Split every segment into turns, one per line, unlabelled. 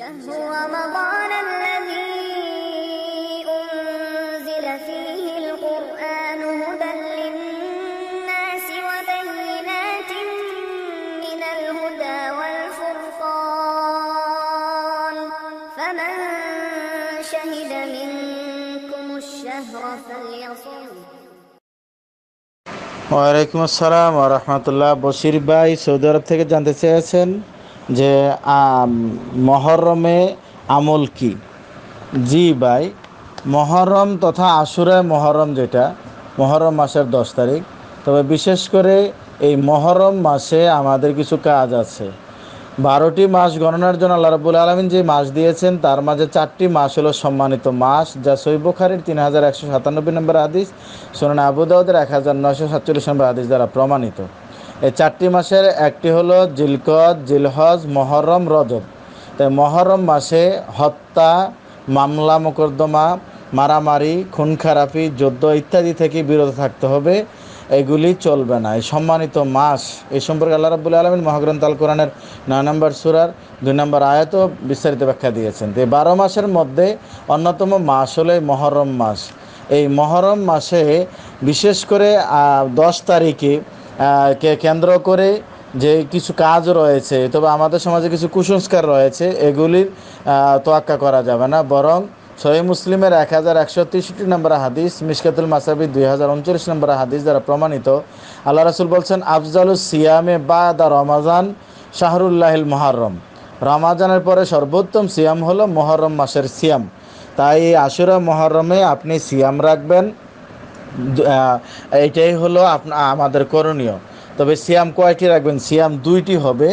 شهر رمضان الذي أنزل فيه القرآن هدى للناس وبينات من الهدى والفرقان فمن شهد منكم الشهر فليصوم وعليكم السلام ورحمة الله ভাই সৌদি আরব থেকে জানতে চেয়েছেন যে মহরমে আমল কি জি ভাই মহরম তথা আসুরে মহরম যেটা মহরম মাসের দশ তারিখ তবে বিশেষ করে এই মহরম মাসে আমাদের কিছু কাজ আছে বারোটি মাস গণনার জন্য আল্লাহ রাবুল আলমিন যে মাস দিয়েছেন তার মাঝে চারটি মাস হলো সম্মানিত মাস যা সৈবখারির তিন হাজার একশো সাতানব্বই নম্বর হাদিস সোনান আবুদাউদের এক হাজার নশো সাতচল্লিশ নম্বর হাদিস দ্বারা প্রমাণিত এই চারটি মাসের একটি হলো জিলকদ জিলহজ মহরম রজত তাই মহরম মাসে হত্যা মামলা মোকদ্দমা মারামারি খুন খারাপি যুদ্ধ ইত্যাদি থেকে বিরত থাকতে হবে এগুলি চলবে না এই সম্মানিত মাস এই সম্পর্কে আল্লাহ রাবুল আলমিন মহাগ্রন্থ আল কোরআনের নয় নম্বর সুরার দুই নম্বর আয়াত বিস্তারিত ব্যাখ্যা দিয়েছেন তো বারো মাসের মধ্যে অন্যতম মাস হলো এই মহরম মাস এই মহরম মাসে বিশেষ করে দশ তারিখে কে কেন্দ্র করে যে কিছু কাজ রয়েছে তবে আমাদের সমাজে কিছু কুসংস্কার রয়েছে এগুলির তোয়াক্কা করা যাবে না বরং সহি মুসলিমের এক হাজার একশো তেষট্টি নম্বর হাদিস মিসকাতুল মাসাবি দুই হাজার উনচল্লিশ নম্বর হাদিস দ্বারা প্রমাণিত আল্লাহ রাসুল বলছেন আফজালু সিয়ামে বা দা রমাজান শাহরুল্লাহিল মহারম রমাজানের পরে সর্বোত্তম সিয়াম হলো মহরম মাসের সিয়াম তাই আশুরা মহরমে আপনি সিয়াম রাখবেন এটাই হলো আমাদের করণীয় তবে সিয়াম কয়টি রাখবেন সিয়াম দুইটি হবে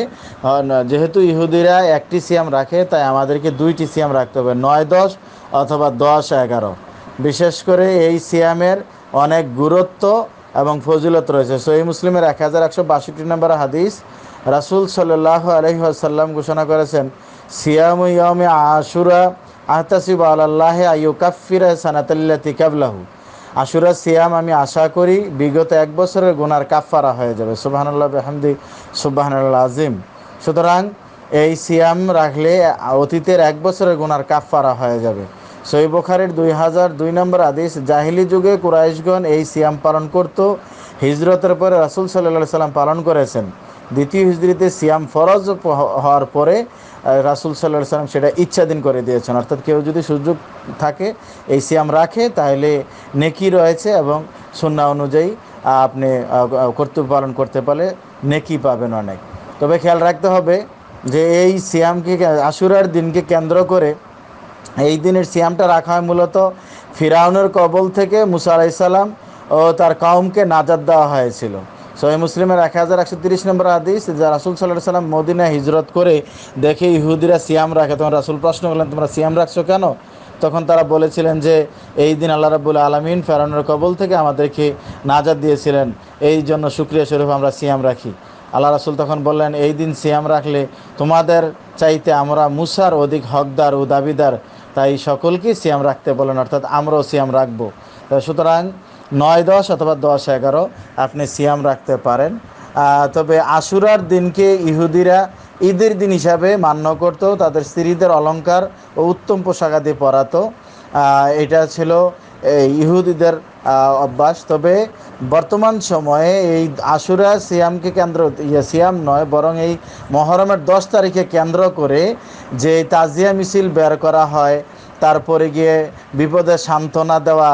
যেহেতু ইহুদিরা একটি সিয়াম রাখে তাই আমাদেরকে দুইটি সিয়াম রাখতে হবে নয় দশ অথবা দশ এগারো বিশেষ করে এই সিয়ামের অনেক গুরুত্ব এবং ফজিলত রয়েছে সহি মুসলিমের এক হাজার একশো বাষট্টি নম্বর হাদিস রাসুল সাল্লাহ আলহিহাসাল্লাম ঘোষণা করেছেন সিয়াম ইয়মে আশুরা আহতাসিব আল্লাহ আয়ু কাফিরা সানাতাল্লা তিকাবলাহু আশুরা সিয়াম আমি আশা করি বিগত এক বছরের গুনার কাফারা হয়ে যাবে সুবাহানুল্লাহ বেহামদি সুবাহানুল্লাহ আজিম সুতরাং এই সিয়াম রাখলে অতীতের এক বছরের গুনার কাফারা হয়ে যাবে সই বোখারের দুই হাজার দুই নম্বর আদেশ জাহিলি যুগে কুরাইশগণ এই সিয়াম পালন করত হিজরতের পরে রাসুল সাল্লাহ সাল্লাম পালন করেছেন দ্বিতীয় হিজড়িতে সিয়াম ফরজ হওয়ার পরে রাসুল সাল্লাহ সাল্লাম সেটা ইচ্ছাধীন করে দিয়েছেন অর্থাৎ কেউ যদি সুযোগ থাকে এই সিয়াম রাখে তাহলে নেকি রয়েছে এবং সন্না অনুযায়ী আপনি কর্তব্য পালন করতে পারলে নেকি পাবেন অনেক তবে খেয়াল রাখতে হবে যে এই সিয়ামকে আশুরার দিনকে কেন্দ্র করে এই দিনের সিয়ামটা রাখা হয় মূলত ফিরাউনের কবল থেকে মুসা আলাইসাল্লাম ও তার কাউমকে নাজাদ দেওয়া হয়েছিল সহি মুসলিমের এক হাজার একশো তিরিশ নম্বর আদিস যা রাসুল সাল্লাহ সাল্লাম মদিনা হিজরত করে দেখে ইহুদিরা সিয়াম রাখে তখন রাসুল প্রশ্ন করলেন তোমরা সিয়াম রাখছো কেন তখন তারা বলেছিলেন যে এই দিন আল্লাহ রাবুল আলমিন ফেরানোর কবল থেকে আমাদেরকে নাজাদ দিয়েছিলেন এই জন্য সুক্রিয়া স্বরূপ আমরা সিয়াম রাখি আল্লাহ রাসুল তখন বললেন এই দিন সিয়াম রাখলে তোমাদের চাইতে আমরা মুসার অধিক হকদার ও দাবিদার তাই সকলকেই সিয়াম রাখতে বলেন অর্থাৎ আমরাও সিয়াম রাখবো সুতরাং নয় দশ অথবা দশ এগারো আপনি সিয়াম রাখতে পারেন তবে আশুরার দিনকে ইহুদিরা ঈদের দিন হিসাবে মান্য করত তাদের স্ত্রীদের অলঙ্কার ও উত্তম পোশাক আদি পরাতো এটা ছিল ইহুদিদের অভ্যাস তবে বর্তমান সময়ে এই আশুরা সিয়ামকে কেন্দ্র ইয়ে সিয়াম নয় বরং এই মহরমের দশ তারিখে কেন্দ্র করে যে তাজিয়া মিছিল বের করা হয় তারপরে গিয়ে বিপদে সান্ত্বনা দেওয়া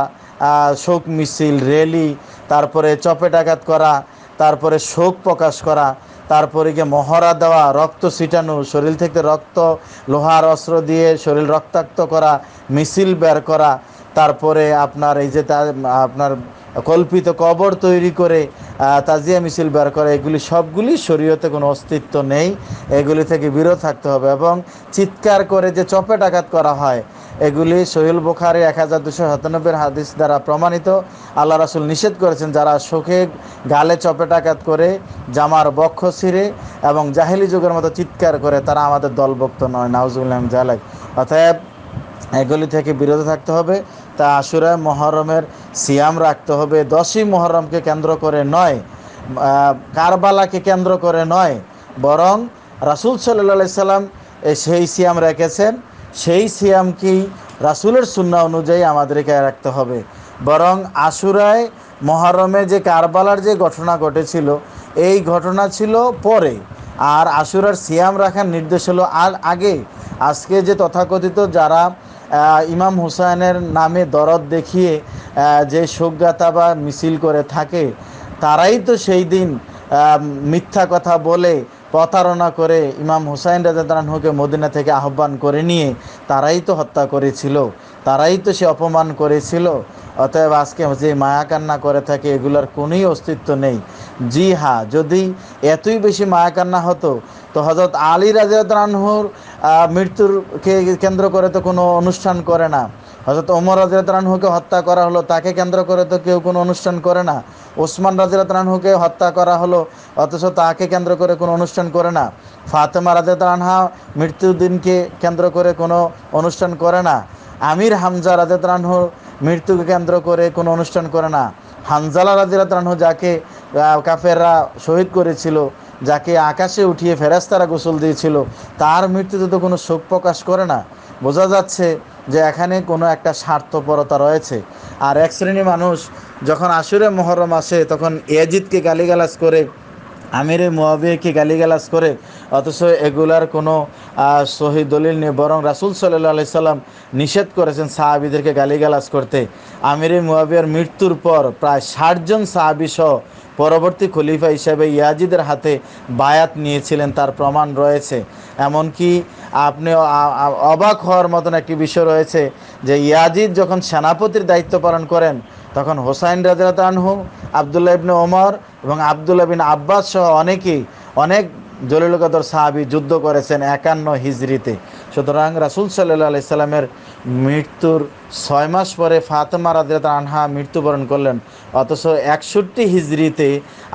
শোক মিছিল র্যালি তারপরে চপেটাঘাত করা তারপরে শোক প্রকাশ করা তারপরে গিয়ে মহড়া দেওয়া রক্ত ছিটানো শরীর থেকে রক্ত লোহার অস্ত্র দিয়ে শরীর রক্তাক্ত করা মিছিল বের করা তারপরে আপনার এই যে তার আপনার কল্পিত কবর তৈরি করে তাজিয়া মিছিল বের করা এগুলি সবগুলি শরীয়তে কোনো অস্তিত্ব নেই এগুলি থেকে বিরত থাকতে হবে এবং চিৎকার করে যে চপেটাঘাত করা হয় এগুলি সহিল বোখারে এক হাজার দুশো সাতানব্বই হাদিস দ্বারা প্রমাণিত আল্লাহ রাসুল নিষেধ করেছেন যারা শোকে গালে চপেটাকাত করে জামার বক্ষ ছিঁড়ে এবং জাহেলি যুগের মতো চিৎকার করে তারা আমাদের দলভক্ত নয় নাউজুল্লাম জালেক অতএব এগুলি থেকে বিরত থাকতে হবে তা আসুরে মহরমের সিয়াম রাখতে হবে দশই মহরমকে কেন্দ্র করে নয় কারবালাকে কেন্দ্র করে নয় বরং রাসুল সাল্লাহ সাল্লাম সেই সিয়াম রেখেছেন সেই সিয়ামকেই রাসুলের সুন্না অনুযায়ী আমাদেরকে রাখতে হবে বরং আশুরায় মহরমে যে কারবালার যে ঘটনা ঘটেছিল এই ঘটনা ছিল পরে আর আশুরার সিয়াম রাখার নির্দেশ হলো আর আগে আজকে যে তথাকথিত যারা ইমাম হুসাইনের নামে দরদ দেখিয়ে যে সজ্ঞাতা বা মিছিল করে থাকে তারাই তো সেই দিন মিথ্যা কথা বলে প্রতারণা করে ইমাম হুসাইন রাজাদানহুকে মদিনা থেকে আহ্বান করে নিয়ে তারাই তো হত্যা করেছিল তারাই তো সে অপমান করেছিল অতএব আজকে যে মায়াকান্না করে থাকে এগুলোর কোনোই অস্তিত্ব নেই জি হা হ্যাঁ, যদি এতই বেশি মায়াকান্না হতো তো হজরত আলী রাজাদানহুর মৃত্যুরকে কেন্দ্র করে তো কোনো অনুষ্ঠান করে না হজরত ওমর রাজিরাতরানহুকে হত্যা করা হলো তাকে কেন্দ্র করে তো কেউ কোনো অনুষ্ঠান করে না ওসমান রাজিরাতরানহুকে হত্যা করা হলো অথচ তাকে কেন্দ্র করে কোনো অনুষ্ঠান করে না ফাতেমা মৃত্যুর মৃত্যুদিনকে কেন্দ্র করে কোনো অনুষ্ঠান করে না আমির হামজা রাজিরাতরানহু মৃত্যুকে কেন্দ্র করে কোনো অনুষ্ঠান করে না হানজালা রাজিরাতরানহু যাকে কাফেররা শহীদ করেছিল যাকে আকাশে উঠিয়ে ফেরাস্তারা গোসল দিয়েছিল তার মৃত্যুতে তো কোনো শোক প্রকাশ করে না বোঝা যাচ্ছে যে এখানে কোনো একটা স্বার্থপরতা রয়েছে আর এক শ্রেণী মানুষ যখন আশুরে মহরম আসে তখন এজিদকে গালিগালাজ করে আমিরে মুয়াবিয়াকে গালিগালাজ করে অথচ এগুলার কোনো শহীদ দলিল নেই বরং রাসুল সাল্লি সাল্লাম নিষেধ করেছেন সাহাবিদেরকে গালিগালাজ করতে আমিরে মুয়াবিয়ার মৃত্যুর পর প্রায় ষাটজন সাহাবি সহ পরবর্তী খলিফা হিসাবে ইয়াজিদের হাতে বায়াত নিয়েছিলেন তার প্রমাণ রয়েছে এমনকি আপনি অবাক হওয়ার মতন একটি বিষয় রয়েছে যে ইয়াজিদ যখন সেনাপতির দায়িত্ব পালন করেন তখন হোসাইন রাজাত আনহু আবদুল্লাহ ইবনে ওমর এবং আবদুল্লাহ বিন আব্বাস সহ অনেকেই অনেক জলিল কদর সাহাবি যুদ্ধ করেছেন একান্ন হিজড়িতে সুতরাং রাসুল সাল্লাহ আলি সাল্লামের মৃত্যুর ছয় মাস পরে ফাতেমা রাজরাত আনহা মৃত্যুবরণ করলেন অথচ একষট্টি হিজড়িতে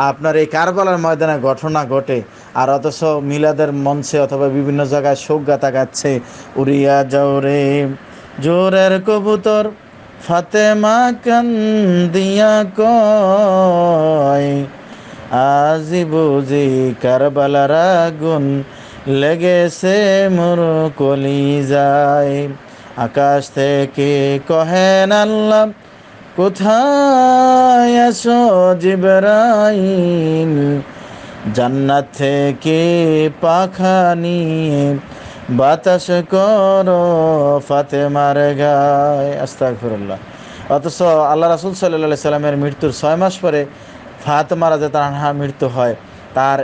আপনার এই কারবালার ময়দানে ঘটনা ঘটে আর অথচ মিলাদের মঞ্চে অথবা বিভিন্ন জায়গায় শোক গাথা গাচ্ছে উড়িয়া জোরে জোরের কবুতর ফাতেমা কান্দিয়া কয় আজি বুঝি কারবালার আগুন লেগেছে মোর কলি যায় আকাশ থেকে কহেন আল্লাহ কোথায় আসো জিবরাইল জান্নাত থেকে পাখা নিয়ে বাতাস মারে ফাতেমার গায় আস্তাকফিরুল্লাহ অথচ আল্লাহ রাসুল সাল্লাহ সাল্লামের মৃত্যুর ছয় মাস পরে মারা যে তানহা মৃত্যু হয় তার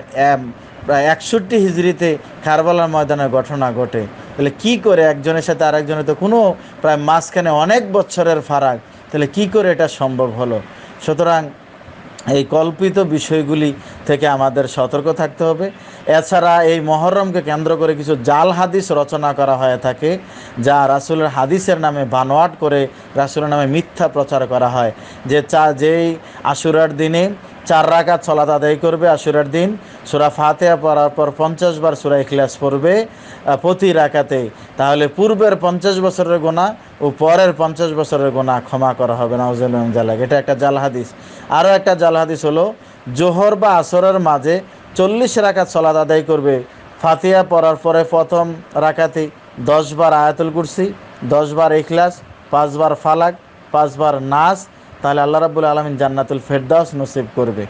প্রায় একষট্টি হিজড়িতে খারবালার ময়দানের ঘটনা ঘটে তাহলে কি করে একজনের সাথে আরেকজনের তো কোনো প্রায় মাঝখানে অনেক বছরের ফারাক তাহলে কি করে এটা সম্ভব হলো সুতরাং এই কল্পিত বিষয়গুলি থেকে আমাদের সতর্ক থাকতে হবে এছাড়া এই মহরমকে কেন্দ্র করে কিছু জাল হাদিস রচনা করা হয়ে থাকে যা রাসুলের হাদিসের নামে বানোয়াট করে রাসুলের নামে মিথ্যা প্রচার করা হয় যে চা যেই আশুরার দিনে চার রাখা সলাত আদায় করবে আশুরার দিন সুরা ফাতেয়া পড়ার পর পঞ্চাশ বার সুরা ইখলাস পড়বে প্রতি রাকাতে তাহলে পূর্বের পঞ্চাশ বছরের গোনা ও পরের পঞ্চাশ বছরের গোনা ক্ষমা করা হবে নওজুল্লাহ জালাক এটা একটা জালহাদিস আরও একটা জালহাদিস হলো জোহর বা আসরের মাঝে চল্লিশ রাখা সলাত আদায় করবে ফাতিয়া পড়ার পরে প্রথম দশ দশবার আয়াতুল কুরসি দশবার ইখলাস পাঁচবার ফালাক পাঁচবার নাচ তাহলে আল্লাহ রাবুল আলমিন জান্নাতুল ফেরদাস নসিব করবে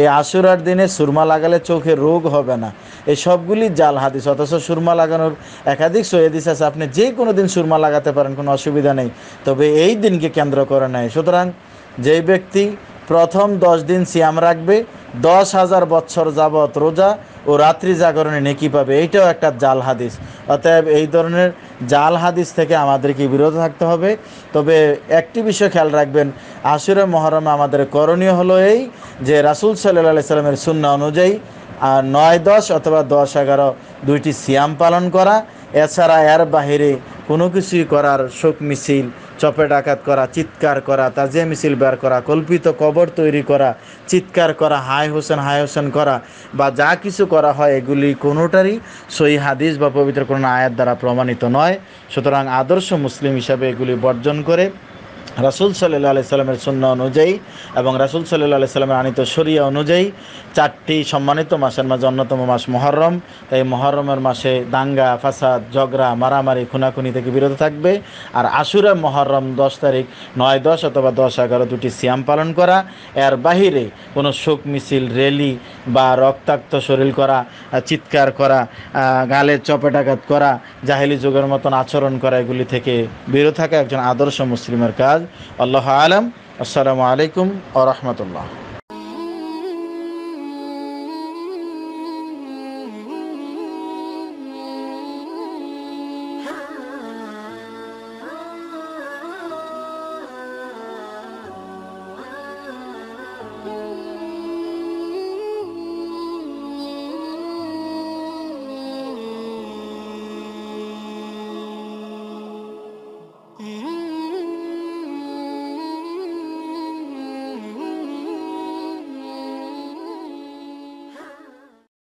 এই আশুরার দিনে সুরমা লাগালে চোখে রোগ হবে না এই সবগুলি জাল হাদিস অথচ সুরমা লাগানোর একাধিক সৈহাদিস আছে আপনি যে কোনো দিন সুরমা লাগাতে পারেন কোনো অসুবিধা নেই তবে এই দিনকে কেন্দ্র করে নেয় সুতরাং যেই ব্যক্তি প্রথম দশ দিন সিয়াম রাখবে দশ হাজার বছর যাবৎ রোজা ও রাত্রি জাগরণে নেকি পাবে এইটাও একটা জাল হাদিস অতএব এই ধরনের জাল হাদিস থেকে আমাদেরকে বিরত থাকতে হবে তবে একটি বিষয় খেয়াল রাখবেন আশুরে মহরমে আমাদের করণীয় হলো এই যে রাসুল সাল্লাহ সাল্লামের শূন্য অনুযায়ী আর নয় দশ অথবা দশ এগারো দুইটি সিয়াম পালন করা এছাড়া এর বাহিরে কোনো কিছুই করার শোক মিছিল চপেট আঘাত করা চিৎকার করা তাজিয়া মিছিল বের করা কল্পিত কবর তৈরি করা চিৎকার করা হাই হোসেন হাই হোসেন করা বা যা কিছু করা হয় এগুলি কোনোটারই সই হাদিস বা পবিত্র কোনো আয়াত দ্বারা প্রমাণিত নয় সুতরাং আদর্শ মুসলিম হিসাবে এগুলি বর্জন করে রাসুল সাল্লাহ আলি সাল্লামের শূন্য অনুযায়ী এবং রাসুল সাল্লাহ আলি সাল্লামের আনিত সরিয়া অনুযায়ী চারটি সম্মানিত মাসের মাঝে অন্যতম মাস মহরম তাই মহরমের মাসে দাঙ্গা ফাসাদ ঝগড়া মারামারি খুনাখুনি থেকে বিরত থাকবে আর আশুরা মহরম দশ তারিখ নয় দশ অথবা দশ এগারো দুটি সিয়াম পালন করা এর বাহিরে কোনো শোক মিছিল র্যালি বা রক্তাক্ত শরীর করা চিৎকার করা গালে চপেটাঘাত করা জাহেলি যুগের মতন আচরণ করা এগুলি থেকে বিরত থাকা একজন আদর্শ মুসলিমের কাজ আল্লাহ আলম আসসালামু আলাইকুম আ রহমতুল্লাহ